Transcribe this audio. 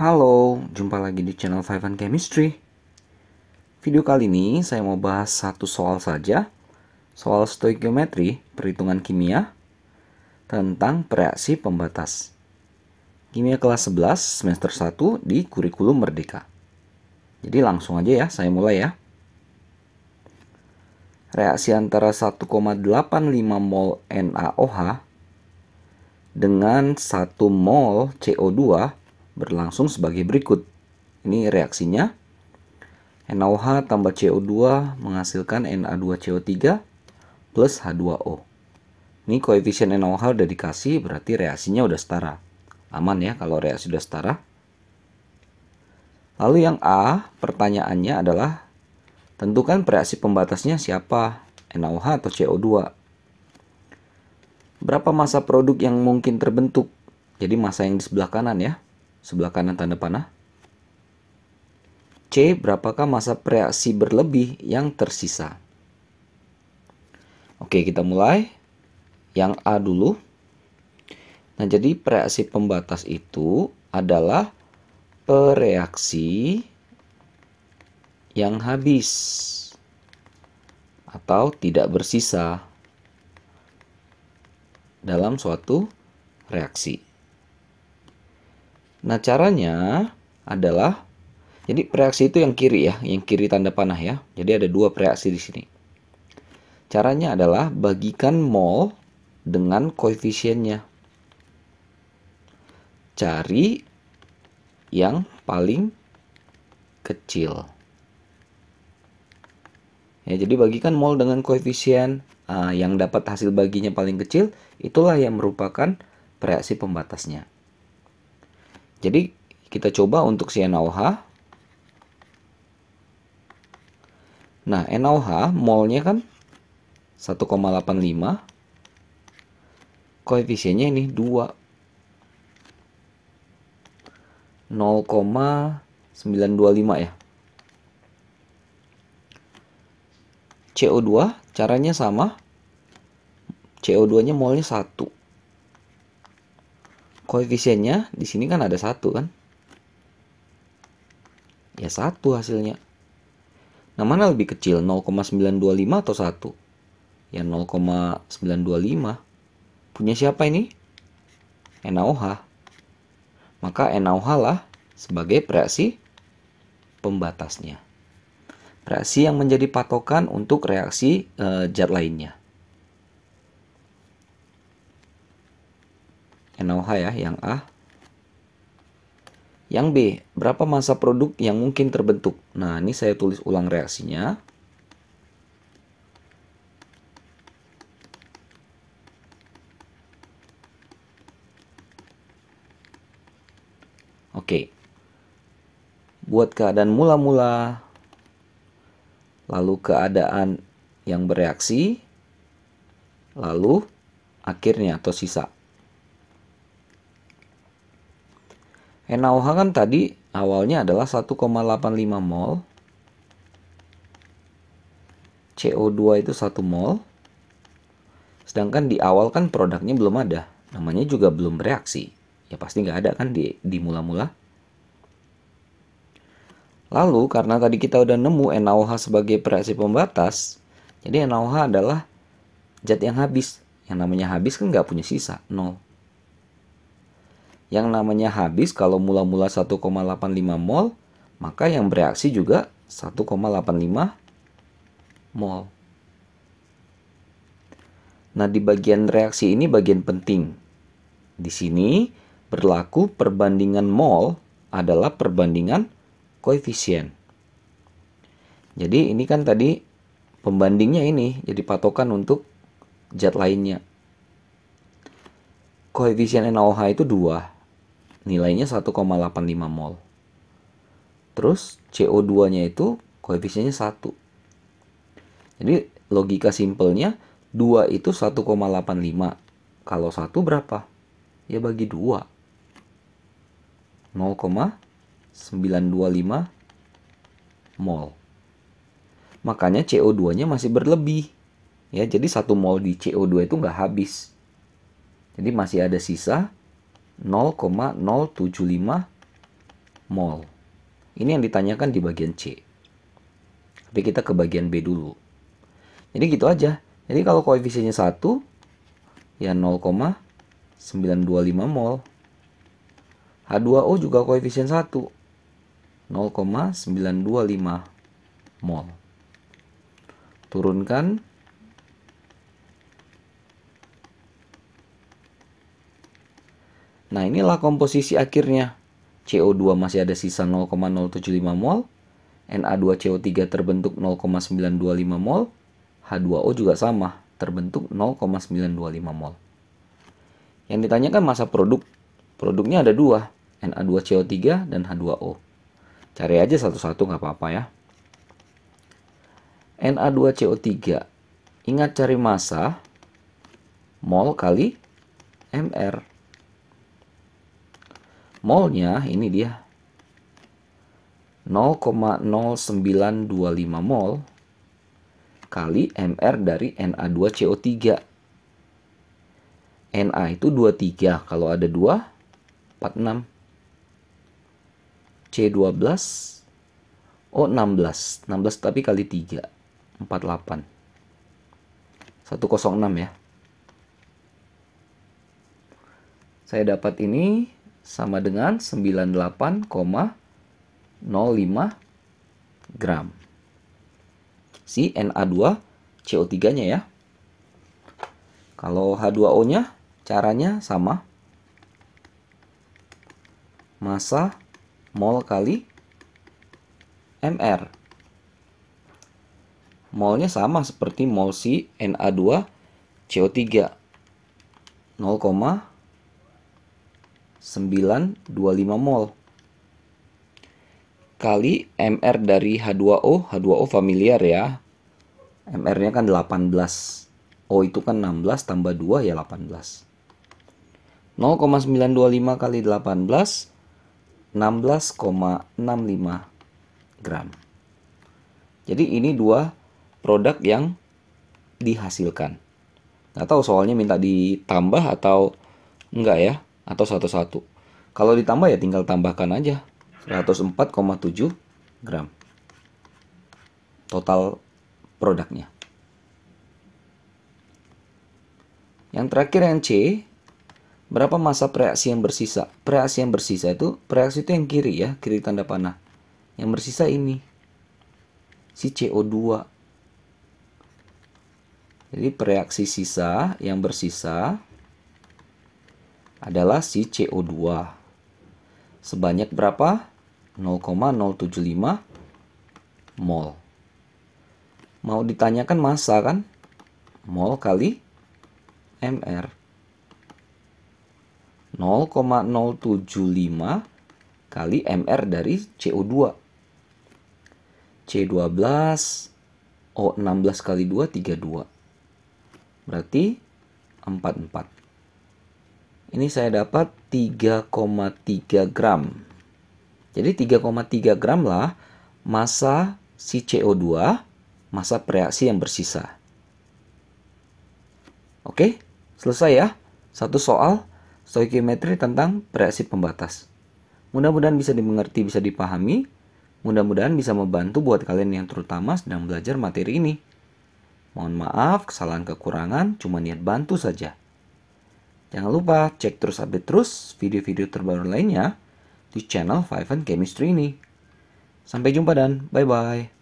Halo, jumpa lagi di channel Five and Chemistry. Video kali ini saya mau bahas satu soal saja, soal stoikiometri, perhitungan kimia, tentang reaksi pembatas. Kimia kelas 11 semester 1 di kurikulum Merdeka. Jadi langsung aja ya, saya mulai ya. Reaksi antara 1,85 mol NaOH dengan 1 mol CO2 berlangsung sebagai berikut. Ini reaksinya. noh tambah CO2 menghasilkan Na2CO3 plus H2O. Ini koefisien noh udah dikasih berarti reaksinya udah setara. Aman ya kalau reaksi udah setara. Lalu yang A pertanyaannya adalah tentukan reaksi pembatasnya siapa? noh atau CO2? Berapa masa produk yang mungkin terbentuk? Jadi masa yang di sebelah kanan ya sebelah kanan tanda panah. C. Berapakah masa reaksi berlebih yang tersisa? Oke, kita mulai. Yang A dulu. Nah, jadi reaksi pembatas itu adalah pereaksi yang habis atau tidak bersisa dalam suatu reaksi. Nah, caranya adalah jadi reaksi itu yang kiri ya, yang kiri tanda panah ya. Jadi ada dua reaksi di sini. Caranya adalah bagikan mol dengan koefisiennya. Cari yang paling kecil. Ya, jadi bagikan mol dengan koefisien uh, yang dapat hasil baginya paling kecil, itulah yang merupakan reaksi pembatasnya. Jadi kita coba untuk si NaOH. Nah, NaOH molnya kan 1,85. Koefisiennya ini 2. 0,925 ya. CO2 caranya sama. CO2-nya molnya 1 koefisiennya di sini kan ada satu kan ya satu hasilnya nah mana lebih kecil 0,925 atau satu? ya 0,925 punya siapa ini NaOH maka NaOH lah sebagai reaksi pembatasnya reaksi yang menjadi patokan untuk reaksi e, lainnya NOH ya, yang A. Yang B, berapa masa produk yang mungkin terbentuk? Nah, ini saya tulis ulang reaksinya. Oke. Buat keadaan mula-mula, lalu keadaan yang bereaksi, lalu akhirnya atau sisa. NaOH kan tadi awalnya adalah 1,85 mol. CO2 itu 1 mol. Sedangkan di awal kan produknya belum ada. Namanya juga belum reaksi. Ya pasti nggak ada kan di, di mula-mula. Lalu karena tadi kita udah nemu NaOH sebagai reaksi pembatas, jadi NaOH adalah zat yang habis. Yang namanya habis kan nggak punya sisa, nol. Yang namanya habis kalau mula-mula 1,85 mol, maka yang bereaksi juga 1,85 mol. Nah, di bagian reaksi ini bagian penting. Di sini berlaku perbandingan mol adalah perbandingan koefisien. Jadi ini kan tadi pembandingnya ini jadi patokan untuk zat lainnya. Koefisien NaOH itu 2 nilainya 1,85 mol. Terus CO2-nya itu koefisiennya 1. Jadi logika simpelnya 2 itu 1,85. Kalau 1 berapa? Ya bagi 2. 0,925 mol. Makanya CO2-nya masih berlebih. Ya, jadi 1 mol di CO2 itu nggak habis. Jadi masih ada sisa 0,075 mol. Ini yang ditanyakan di bagian C. Tapi kita ke bagian B dulu. Jadi gitu aja. Jadi kalau koefisiennya 1, ya 0,925 mol. H2O juga koefisien 1, 0,925 mol. Turunkan Nah inilah komposisi akhirnya. CO2 masih ada sisa 0,075 mol, Na2CO3 terbentuk 0,925 mol, H2O juga sama, terbentuk 0,925 mol. Yang ditanyakan masa produk. Produknya ada dua, Na2CO3 dan H2O. Cari aja satu-satu nggak apa-apa ya. Na2CO3. Ingat cari massa mol kali MR. Molnya ini dia 0,0925 mol kali MR dari Na2CO3. Na itu 23, kalau ada 2, 46. C12, o 16, 16 tapi kali 3, 48. 106 ya. Saya dapat ini sama dengan 98,05 gram. Si Na2 CO3-nya ya. Kalau H2O-nya caranya sama. Masa mol kali MR. Molnya sama seperti mol si Na2 CO3. 0, 925 mol kali MR dari H2O, H2O familiar ya. MR-nya kan 18. O itu kan 16 tambah 2 ya 18. 0,925 kali 18 16,65 gram. Jadi ini dua produk yang dihasilkan. Nggak tahu soalnya minta ditambah atau enggak ya atau 11. Kalau ditambah ya tinggal tambahkan aja 104,7 gram total produknya. Yang terakhir yang C, berapa masa preaksi yang bersisa? Preaksi yang bersisa itu preaksi itu yang kiri ya, kiri tanda panah. Yang bersisa ini si CO2. Jadi reaksi sisa yang bersisa adalah si CO2. Sebanyak berapa? 0,075 mol. Mau ditanyakan massa kan? Mol kali MR. 0,075 kali MR dari CO2. C12 O16 kali 2 32. Berarti 44 ini saya dapat 3,3 gram. Jadi 3,3 gram lah masa si CO2, masa reaksi yang bersisa. Oke, selesai ya. Satu soal stoikiometri tentang reaksi pembatas. Mudah-mudahan bisa dimengerti, bisa dipahami. Mudah-mudahan bisa membantu buat kalian yang terutama sedang belajar materi ini. Mohon maaf, kesalahan kekurangan, cuma niat bantu saja. Jangan lupa cek terus update terus video-video terbaru lainnya di channel Five and Chemistry ini. Sampai jumpa dan bye-bye.